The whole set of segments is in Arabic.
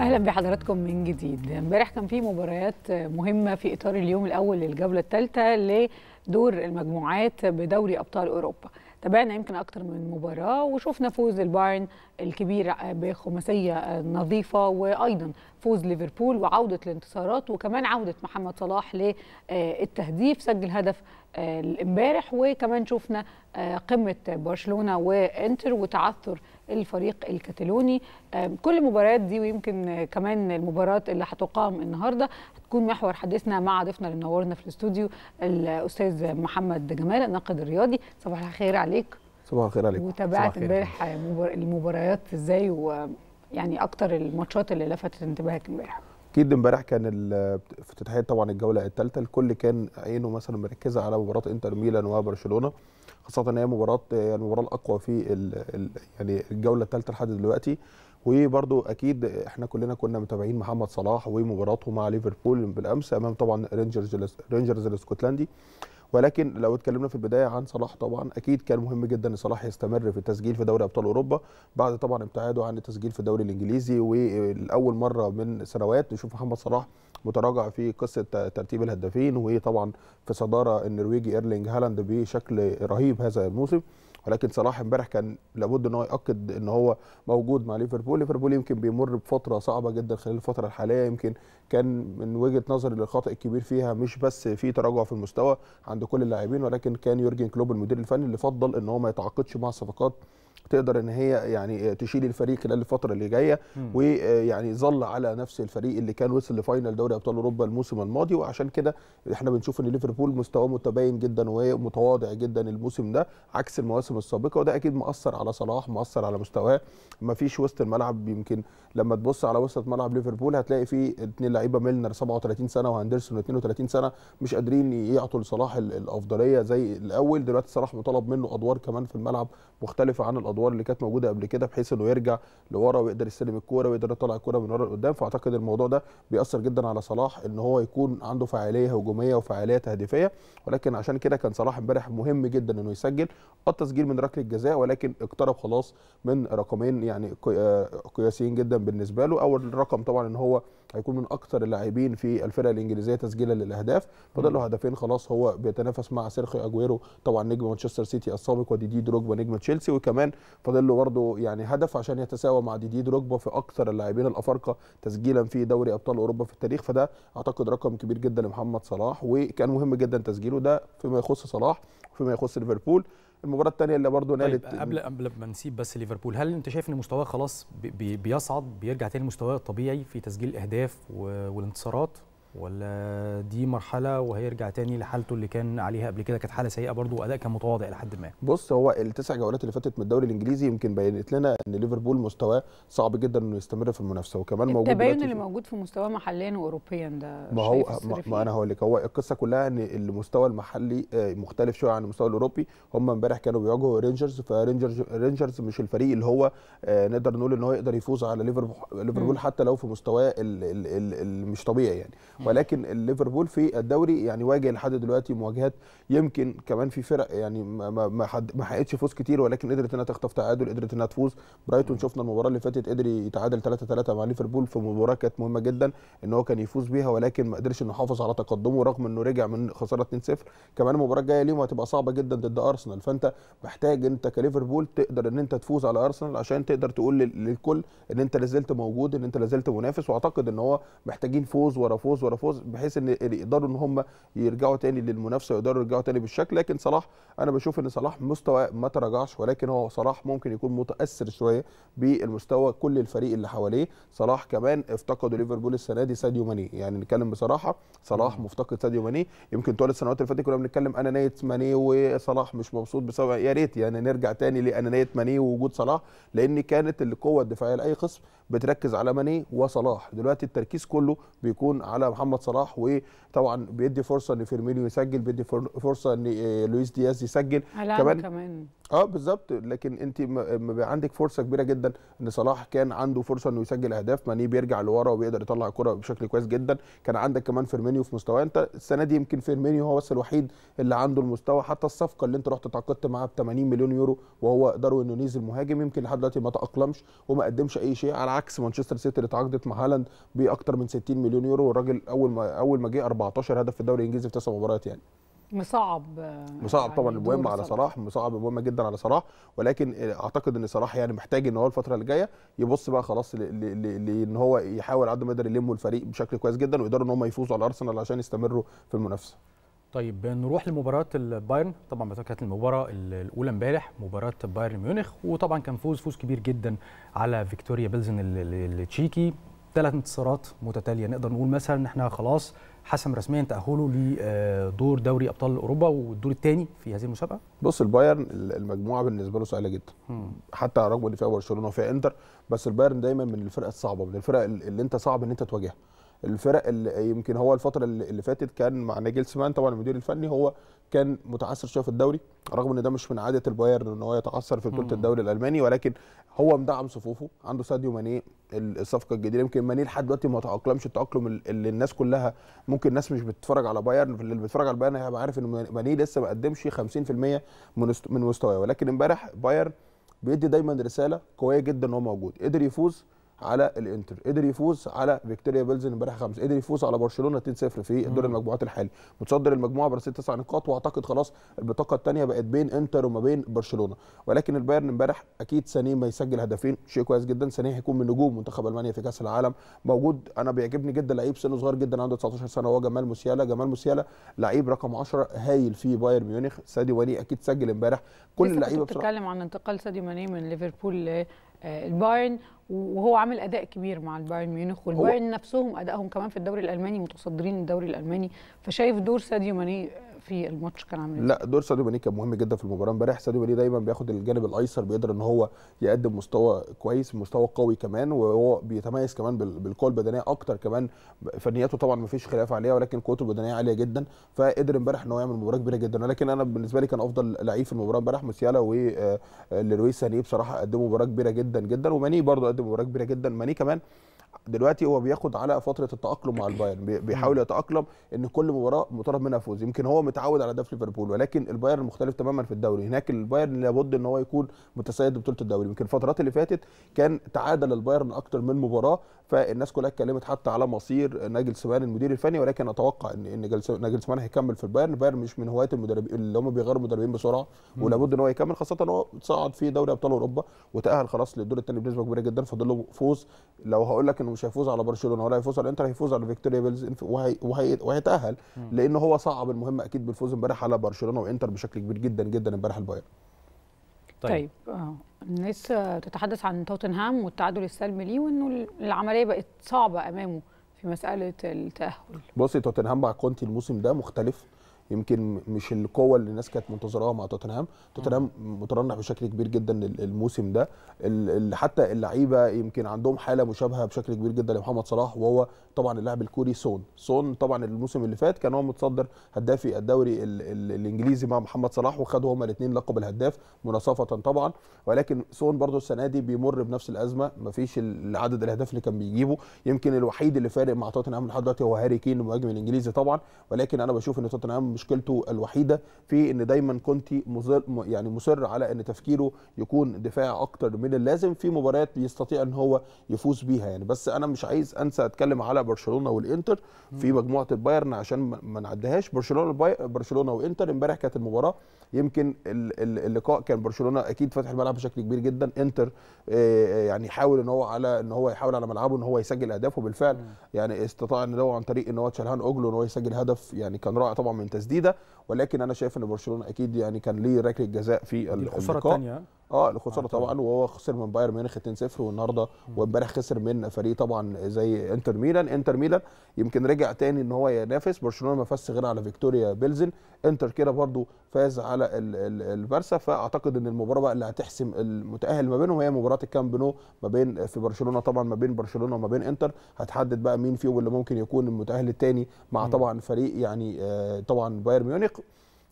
اهلا بحضراتكم من جديد امبارح كان في مباريات مهمه في اطار اليوم الاول للجوله الثالثه لدور المجموعات بدوري ابطال اوروبا تابعنا يمكن اكتر من مباراه وشفنا فوز البايرن الكبير بخماسيه نظيفه وايضا فوز ليفربول وعوده الانتصارات وكمان عوده محمد صلاح للتهديف سجل هدف امبارح وكمان شفنا آه، قمه برشلونه وانتر وتعثر الفريق الكتالوني آه، كل المباريات دي ويمكن آه، كمان المباراه اللي هتقام النهارده هتكون محور حديثنا مع ضيفنا اللي نورنا في الاستوديو الاستاذ محمد جمال الناقد الرياضي صباح الخير عليك صباح الخير عليك وتابعت امبارح المباريات ازاي ويعني اكتر الماتشات اللي لفتت انتباهك امبارح اكيد امبارح كان افتتاحيه طبعا الجوله الثالثه الكل كان عينه مثلا مركزه على مباراه انتر ميلان وبرشلونه خاصه ان هي مباراه يعني المباراه الاقوى في الـ الـ يعني الجوله الثالثه لحد دلوقتي وبرده اكيد احنا كلنا كنا متابعين محمد صلاح ومباراته مع ليفربول بالامس امام طبعا رينجرز رينجرز الاسكتلندي ولكن لو اتكلمنا في البدايه عن صلاح طبعا اكيد كان مهم جدا ان صلاح يستمر في التسجيل في دوري ابطال اوروبا بعد طبعا ابتعاده عن التسجيل في الدوري الانجليزي والاول مره من سنوات نشوف محمد صلاح متراجع في قصه ترتيب الهدافين وطبعا في صداره النرويجي ايرلينج هالاند بشكل رهيب هذا الموسم ولكن صلاح امبارح كان لابد ان هو ياكد ان هو موجود مع ليفربول ليفربول يمكن بيمر بفتره صعبه جدا خلال الفتره الحاليه يمكن كان من وجهه نظري للخطا الكبير فيها مش بس في تراجع في المستوى عند كل اللاعبين ولكن كان يورجن كلوب المدير الفني اللي فضل ان هو ما يتعاقدش مع صفقات تقدر ان هي يعني تشيل الفريق خلال الفتره اللي جايه ويعني ظل على نفس الفريق اللي كان وصل لفاينل دوري ابطال اوروبا الموسم الماضي وعشان كده احنا بنشوف ان ليفربول مستواه متباين جدا ومتواضع جدا الموسم ده عكس المواسم السابقه وده اكيد مأثر على صلاح مأثر على مستواه ما فيش وسط الملعب يمكن لما تبص على وسط ملعب ليفربول هتلاقي فيه اثنين لعيبه ميلنر 37 سنه وهندرسون 32 سنه مش قادرين يعطوا لصلاح الافضليه زي الاول دلوقتي صلاح مطالب منه ادوار كمان في الملعب مختلفه عن الادوار الادوار اللي كانت موجوده قبل كده بحيث انه يرجع لورا ويقدر يستلم الكوره ويقدر يطلع الكوره من ورا لقدام فاعتقد الموضوع ده بيأثر جدا على صلاح ان هو يكون عنده فعاليه هجوميه وفعاليه تهديفيه ولكن عشان كده كان صلاح امبارح مهم جدا انه يسجل التسجيل من ركله جزاء ولكن اقترب خلاص من رقمين يعني آه، قياسيين جدا بالنسبه له اول رقم طبعا ان هو هيكون من اكثر اللاعبين في الفرقه الانجليزيه تسجيلا للاهداف فاضل له هدفين خلاص هو بيتنافس مع سيرخي اجويرو طبعا نجم مانشستر سيتي السابق وديدي دروجبا نجم تشيلسي وكمان فاضل له برضه يعني هدف عشان يتساوى مع ديدي دروجبا في اكثر اللاعبين الافارقه تسجيلا في دوري ابطال اوروبا في التاريخ فده اعتقد رقم كبير جدا لمحمد صلاح وكان مهم جدا تسجيله ده فيما يخص صلاح وفيما يخص ليفربول المباراه الثانيه اللي برضه طيب، نالت طيب قبل قبل ما نسيب بس ليفربول هل انت شايف ان مستواه خلاص بيصعد بيرجع تاني لمستواه الطبيعي في تسجيل الاهداف والانتصارات ولا دي مرحله وهيرجع تاني لحالته اللي كان عليها قبل كده كانت حاله سيئه برضه واداء كان متواضع لحد ما بص هو التسع جولات اللي فاتت من الدوري الانجليزي يمكن بينت لنا ان ليفربول مستواه صعب جدا انه يستمر في المنافسه وكمان موجود التباين اللي موجود في مستواه محليا واوروبيا ده ما هو ما, ما انا إيه؟ هقول لك هو القصه كلها ان المستوى المحلي آه، مختلف شويه عن المستوى الاوروبي هم امبارح كانوا بيواجهوا رينجرز فرينجرز رينجرز مش الفريق اللي هو آه، نقدر نقول ان هو يقدر يفوز على ليفربول حتى لو في مستواه مش طبيعي يعني ولكن ليفربول في الدوري يعني واجه لحد دلوقتي مواجهات يمكن كمان في فرق يعني ما حد ما حققتش فوز كتير ولكن قدرت انها تخطف تعادل قدرت انها تفوز برايتون شفنا المباراه اللي فاتت قدر يتعادل 3 3 مع ليفربول في مباراه كانت مهمه جدا ان هو كان يفوز بيها ولكن ما قدرش انه يحافظ على تقدمه رغم انه رجع من خساره 2-0 كمان المباراه الجايه ليهم هتبقى صعبه جدا ضد ارسنال فانت محتاج انت كليفربول تقدر ان انت تفوز على ارسنال عشان تقدر تقول للكل ان انت لازلت موجود ان انت لازلت منافس واعتقد ان هو محتاجين فوز ورا فوز ولا فوز بحيث ان يقدروا ان هم يرجعوا تاني للمنافسه ويقدروا يرجعوا تاني بالشكل لكن صلاح انا بشوف ان صلاح مستوى ما تراجعش ولكن هو صلاح ممكن يكون متاثر شويه بالمستوى كل الفريق اللي حواليه صلاح كمان افتقدوا ليفربول السنه دي ساديو ماني يعني نتكلم بصراحه صلاح مفتقد ساديو ماني يمكن طول السنوات اللي فاتت كنا بنتكلم انانيه ماني وصلاح مش مبسوط بسبب يا ريت يعني نرجع تاني لانانيه ماني ووجود صلاح لان كانت القوه الدفاعيه لاي خصم بتركز على ماني وصلاح دلوقتي التركيز كله بيكون على محمد صلاح وطبعا بيدي فرصه ان فيرمينيو يسجل بيدي فرصه ان آه، لويس دياز يسجل كمان كمان اه بالظبط لكن انت عندك فرصه كبيره جدا ان صلاح كان عنده فرصه انه يسجل اهداف ماني بيرجع لورا وبيقدر يطلع الكره بشكل كويس جدا كان عندك كمان فيرمينيو في مستواه انت السنه دي يمكن فيرمينيو هو بس الوحيد اللي عنده المستوى حتى الصفقه اللي انت رحت تعاقدت معاه ب 80 مليون يورو وهو داروين نونيز المهاجم يمكن لحد دلوقتي ما تاقلمش وما قدمش اي شيء على عكس مانشستر سيتي اللي اتعاقدت مع هالاند باكثر من 60 مليون يورو والراجل اول ما اول ما جه 14 هدف في الدوري الانجليزي في تسع مباريات يعني مصعب آه، مصعب طبعا المهم يعني على صلاح مصعب المهم جدا على صلاح ولكن اعتقد ان صلاح يعني محتاج ان هو الفتره اللي جايه يبص بقى خلاص لان هو يحاول قد ما يقدر يلموا الفريق بشكل كويس جدا ويقدروا ان هم يفوزوا على ارسنال عشان يستمروا في المنافسه طيب نروح لمباراه البايرن طبعا كانت المباراه الاولى امبارح مباراه بايرن ميونخ وطبعا كان فوز فوز كبير جدا على فيكتوريا بيلزن التشيكي ثلاث انتصارات متتاليه نقدر نقول مثلا ان احنا خلاص حسم رسميا تاهله لدور دوري ابطال اوروبا والدور الثاني في هذه المسابقه بص البايرن المجموعه بالنسبه له سهله جدا مم. حتى رغم ان فيها برشلونه وفيها انتر بس البايرن دايما من الفرق الصعبه من الفرق اللي انت صعب ان انت تواجهها الفرق اللي يمكن هو الفتره اللي فاتت كان مع ناجلسمان طبعا المدير الفني هو كان متعثر شويه في الدوري رغم ان ده مش من عاده البايرن ان هو يتعثر في بطوله الدوري الالماني ولكن هو مدعم صفوفه عنده ساديو ماني الصفقه الجديده يمكن ماني لحد دلوقتي ما تاقلمش التاقلم اللي الناس كلها ممكن الناس مش بتتفرج على بايرن اللي بيتفرج على بايرن هيبقى عارف ان ماني لسه ما قدمش 50% من من مستواه ولكن امبارح بايرن بيدي دايما رساله قويه جدا ان هو موجود قدر يفوز على الانتر قدر يفوز على فيكتوريا بيلزن امبارح خمسه قدر يفوز على برشلونه 2-0 في دور المجموعات الحالي متصدر المجموعه برصيد تسع نقاط واعتقد خلاص البطاقه الثانيه بقت بين انتر وما بين برشلونه ولكن البايرن امبارح اكيد سانيه ما يسجل هدفين شيء كويس جدا سانيه هيكون من نجوم منتخب المانيا في كاس العالم موجود انا بيعجبني جدا لعيب سنه صغير جدا عنده 19 سنه وهو جمال موسيالا جمال موسيالا لعيب رقم 10 هايل في بايرن ميونخ ساديو ماني اكيد سجل امبارح كل اللعيبه بتتكلم عن انتقال ساديو ماني من ليفربول آه، البايرن وهو عامل اداء كبير مع البايرن ميونخ والبايرن نفسهم ادائهم كمان في الدوري الالماني متصدرين الدوري الالماني فشايف دور ساديو ماني في الماتش كان عامل لا دور ساديو ماني كان مهم جدا في المباراه امبارح ساديو ماني دايما بياخد الجانب الايسر بيقدر ان هو يقدم مستوى كويس مستوى قوي كمان وهو بيتميز كمان بالقوه البدنيه اكتر كمان فنياته طبعا ما فيش خلاف عليها ولكن قوته البدنيه عاليه جدا فقدر امبارح ان هو يعمل مباراه كبيره جدا ولكن انا بالنسبه لي كان افضل لعيب في المباراه امبارح موسيالا ولرويس آه، ساني بصراحه قدموا مباراه كبيره جدا جدا وماني برده قدم مباراه كبيره جدا ماني كمان دلوقتي هو بياخد على فتره التاقلم مع البايرن بيحاول يتاقلم ان كل مباراه مطالب منها فوز يمكن هو متعود على ده في ليفربول ولكن البايرن مختلف تماما في الدوري هناك البايرن لابد ان هو يكون متسيد بطوله الدوري يمكن الفترات اللي فاتت كان تعادل البايرن اكتر من مباراه فالناس كلها اتكلمت حتى على مصير ناجل سمان المدير الفني ولكن اتوقع ان ان ناجل سمان هيكمل في البايرن البايرن مش من هواة المدربين اللي هم بيغيروا مدربين بسرعه ولابد ان هو يكمل خاصه ان هو صعد في دوري ابطال اوروبا وتاهل خلاص للدور الثاني بنسبه كبيره جدا فاضل له فوز لو هقول لك مش هيفوز على برشلونه ولا هيفوز على الانتر هيفوز على فيكتوريا بيلز وهيتاهل لان هو صعب المهم اكيد بالفوز امبارح على برشلونه وانتر بشكل كبير جدا جدا امبارح البايرن طيب, طيب. آه. الناس تتحدث عن توتنهام والتعادل السلبي ليه وانه العمليه بقت صعبه امامه في مساله التاهل بصي توتنهام مع كونتي الموسم ده مختلف يمكن مش القوه اللي الناس كانت منتظراها مع توتنهام توتنهام مترنح بشكل كبير جدا الموسم ده حتى اللعيبه يمكن عندهم حاله مشابهه بشكل كبير جدا لمحمد صلاح وهو طبعا اللاعب الكوري سون سون طبعا الموسم اللي فات كان هو متصدر هدافي الدوري الـ الـ الانجليزي مع محمد صلاح وخدوا هما الاثنين لقب الهداف مناصفه طبعا ولكن سون برضو السنه دي بيمر بنفس الازمه مفيش عدد الاهداف اللي كان بيجيبه يمكن الوحيد اللي فارق مع توتنهام لحد دلوقتي هو هاري كين المهاجم الانجليزي طبعا ولكن انا بشوف ان توتنهام مشكلته الوحيده في ان دايما كونتي مزر يعني مصر على ان تفكيره يكون دفاع اكتر من اللازم في مباريات بيستطيع ان هو يفوز بيها يعني بس انا مش عايز انسى اتكلم على برشلونه والانتر في مجموعه البايرن عشان ما نعديهاش برشلونه برشلونه وانتر امبارح كانت المباراه يمكن اللقاء كان برشلونه اكيد فاتح الملعب بشكل كبير جدا انتر آه، يعني حاول ان هو على ان هو يحاول على ملعبه ان هو يسجل اهدافه بالفعل يعني استطاع ان هو عن طريق ان هو تشالهان اوجلو ان هو يسجل هدف يعني كان رائع طبعا من تسديده ولكن انا شايف ان برشلونه اكيد يعني كان ليه ركله جزاء في اللقاء الخساره الثانيه اه الخساره آه، طبعا وهو خسر من بايرن ميونخ 2-0 والنهارده وامبارح خسر من فريق طبعا زي انتر ميلان انتر ميلان يمكن رجع تاني ان هو ينافس برشلونه ما فازش غير على فيكتوريا بيلزن انتر كده برضو فاز على البارسا فاعتقد ان المباراه بقى اللي هتحسم المتاهل ما بينهم هي مباراه الكامب نو ما بين في برشلونه طبعا ما بين برشلونه وما بين انتر هتحدد بقى مين فيهم اللي ممكن يكون المتاهل التاني مع طبعا فريق يعني آه، طبعا بايرن ميونخ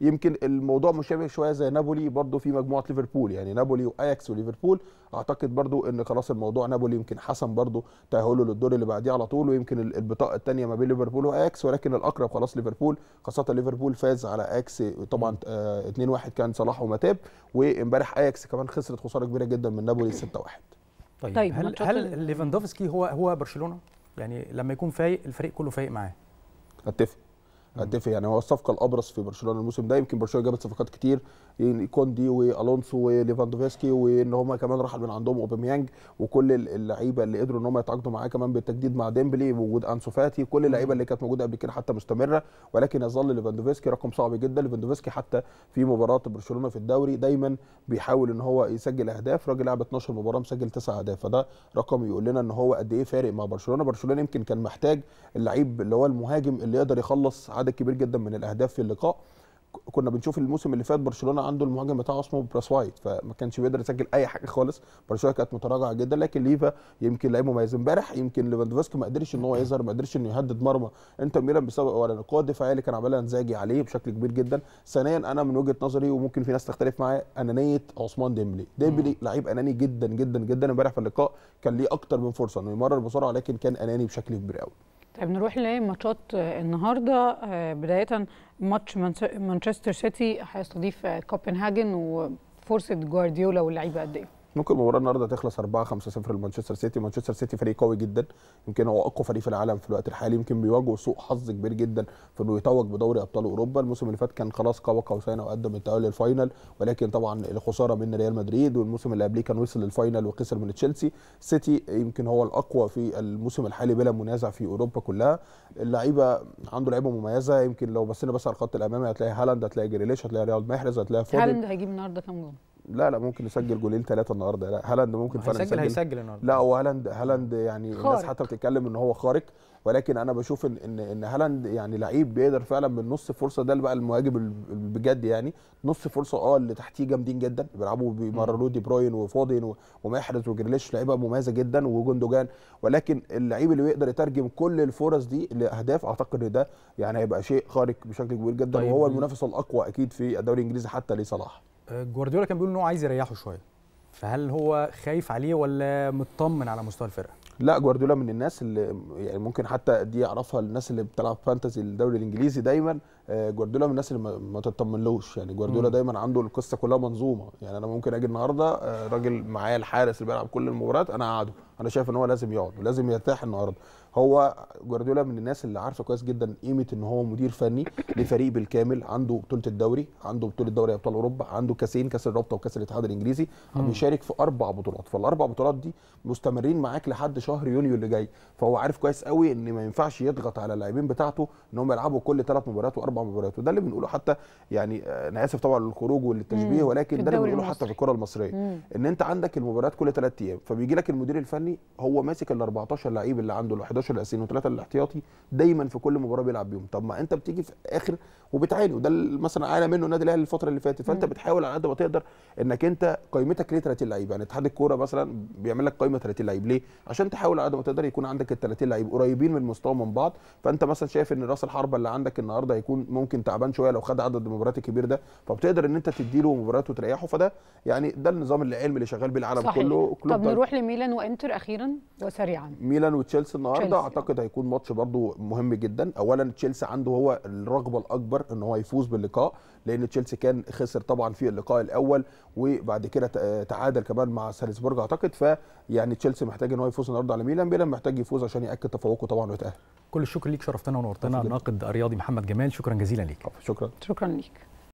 يمكن الموضوع مشابه شويه زي نابولي برضو في مجموعه ليفربول يعني نابولي واياكس وليفربول اعتقد برضو ان خلاص الموضوع نابولي يمكن حسم برضو تاهله للدور اللي بعديه على طول ويمكن البطاقه الثانيه ما بين ليفربول واياكس ولكن الاقرب خلاص ليفربول خاصه ليفربول فاز على اياكس طبعا 2-1 آه، كان صلاح ومتاب وامبارح اياكس كمان خسرت خساره كبيره جدا من نابولي 6-1 طيب, طيب هل هل ليفاندوفسكي هو هو برشلونه يعني لما يكون فايق الفريق كله فايق معاه اتفق قد يعني هو الصفقه الابرز في برشلونه الموسم ده يمكن برشلونه جابت صفقات كتير يعني كوندي والونسو وليفاندوفسكي وان هم كمان رحل من عندهم اوباميانج وكل اللعيبه اللي قدروا ان هم يتعاقدوا معاه كمان بالتجديد مع ديمبلي وجود انسو فاتي كل اللعيبه اللي كانت موجوده قبل كده حتى مستمره ولكن يظل ليفاندوفسكي رقم صعب جدا ليفاندوفسكي حتى في مباراه برشلونه في الدوري دايما بيحاول ان هو يسجل اهداف راجل لعب 12 مباراه مسجل 9 اهداف فده رقم يقول لنا ان هو قد ايه فارق مع برشلونه برشلونه يمكن كان محتاج اللعيب اللي هو المهاجم اللي يقدر يخلص عدد كبير جدا من الاهداف في اللقاء كنا بنشوف الموسم اللي فات برشلونه عنده المهاجم بتاعه اسمه براس وايت فما كانش بيقدر يسجل اي حاجه خالص برشلونه كانت متراجعه جدا لكن ليفا يمكن لعيب مميز امبارح يمكن ليفاندوفسكي ما قدرش ان هو يظهر ما قدرش انه يهدد مرمى انتر ميلان بسبب اولا القوه الدفاعيه اللي كان عملها انزاجي عليه بشكل كبير جدا ثانيا انا من وجهه نظري وممكن في ناس تختلف معايا انانيه عثمان ديمبلي ديمبلي لعيب اناني جدا جدا جدا امبارح في اللقاء كان ليه اكتر من فرصه انه يمرر بسرعه لكن كان اناني بشكل كبير قوي طيب نروح لماتشات آه، النهارده آه، بدايه ماتش مانشستر سيتي هيستضيف آه، كوبنهاجن وفرصه جوارديولا واللعيبه قد ايه؟ ممكن المباراه النهارده تخلص 4 5 0 لمانشستر سيتي مانشستر سيتي فريق قوي جدا يمكن هو اقوى فريق في العالم في الوقت الحالي يمكن بيواجهوا سوء حظ كبير جدا في انه يتوج بدوري ابطال اوروبا الموسم اللي فات كان خلاص قوى قوسين وقدم التاهل للفاينل ولكن طبعا الخساره من ريال مدريد والموسم اللي قبليه كان وصل للفاينل وخسر من تشيلسي سيتي يمكن هو الاقوى في الموسم الحالي بلا منازع في اوروبا كلها اللعيبه عنده لعيبه مميزه يمكن لو بصينا بس على الخط الامامي هتلاقي هالاند هتلاقي جريليش هتلاقي رياض محرز هتلاقي فودن هالاند هيجيب النهارده كام جول لا لا ممكن يسجل جولين ثلاثه النهارده لا هالاند ممكن فعلا يسجل هيسجل النهارده لا هو هالاند هالاند يعني خارج. الناس حتى بتتكلم ان هو خارق ولكن انا بشوف ان ان, إن هالاند يعني لعيب بيقدر فعلا من نص فرصه ده بقى المهاجم بجد يعني نص فرصه اه اللي تحتيه جامدين جدا بيلعبوا بيمرروا دي بروين وفاضي ومحرز وجريليش لعيبه مميزه جدا وجندوجان ولكن اللعيب اللي بيقدر يترجم كل الفرص دي لاهداف اعتقد ان ده يعني هيبقى شيء خارق بشكل كبير جدا طيب. وهو المنافس الاقوى اكيد في الدوري الانجليزي حتى لصلاح جوارديولا كان بيقول ان هو عايز يريحه شويه فهل هو خايف عليه ولا مطمن على مستوى الفرقه؟ لا جوارديولا من الناس اللي يعني ممكن حتى دي يعرفها الناس اللي بتلعب فانتزي الدوري الانجليزي دايما آه، جوارديولا من الناس اللي ما تطمنلوش يعني جوارديولا دايما عنده القصه كلها منظومه يعني انا ممكن اجي النهارده آه، راجل معايا الحارس اللي بيلعب كل المباريات انا قاعده انا شايف ان هو لازم يقعد ولازم يرتاح النهارده هو جوارديولا من الناس اللي عارفه كويس جدا قيمه ان هو مدير فني لفريق بالكامل عنده بطوله الدوري عنده بطوله دوري ابطال اوروبا عنده كاسين كاس الرابطه وكاس الاتحاد الانجليزي بيشارك في اربع بطولات فالاربع بطولات دي مستمرين معاك لحد شهر يونيو اللي جاي فهو عارف كويس قوي ان ما ينفعش يضغط على اللاعبين بتاعته ان هم يلعبوا كل ثلاث مباريات واربع مباريات وده اللي بنقوله حتى يعني آه، انا اسف طبعا للخروج وللتشبيه ولكن ده اللي بنقوله حتى في الكره المصريه مم. ان انت عندك المباريات كل ثلاث ايام فبيجي لك المدير الفني هو ماسك ال 14 لعيب اللي عنده ال 11 11 الاساسيين وثلاثه الاحتياطي دايما في كل مباراه بيلعب بيهم طب ما انت بتيجي في اخر وبتعاني وده مثلا عانى منه النادي الاهلي الفتره اللي فاتت فانت بتحاول على قد ما تقدر انك انت قيمتك ليه 30 لعيب يعني اتحاد الكوره مثلا بيعمل لك قائمه 30 لعيب ليه عشان تحاول على قد ما تقدر يكون عندك ال 30 لعيب قريبين من مستوى من بعض فانت مثلا شايف ان راس الحربه اللي عندك النهارده هيكون ممكن تعبان شويه لو خد عدد المباريات الكبير ده فبتقدر ان انت تديله مباريات وتريحه فده يعني ده النظام العلمي اللي شغال بيه العالم كله طب نروح لميلان وانتر اخيرا وسريعا ميلان وتشيلسي النهارده النهارده اعتقد يعني. هيكون ماتش برضو مهم جدا اولا تشيلسي عنده هو الرغبه الاكبر ان هو يفوز باللقاء لان تشيلسي كان خسر طبعا في اللقاء الاول وبعد كده تعادل كمان مع سالزبورج اعتقد فيعني تشيلسي محتاج ان هو يفوز النهارده على ميلان ميلان محتاج يفوز عشان ياكد تفوقه طبعا ويتاهل كل الشكر ليك شرفتنا ونورتنا الناقد الرياضي محمد جمال شكرا جزيلا ليك شكرا شكرا ليك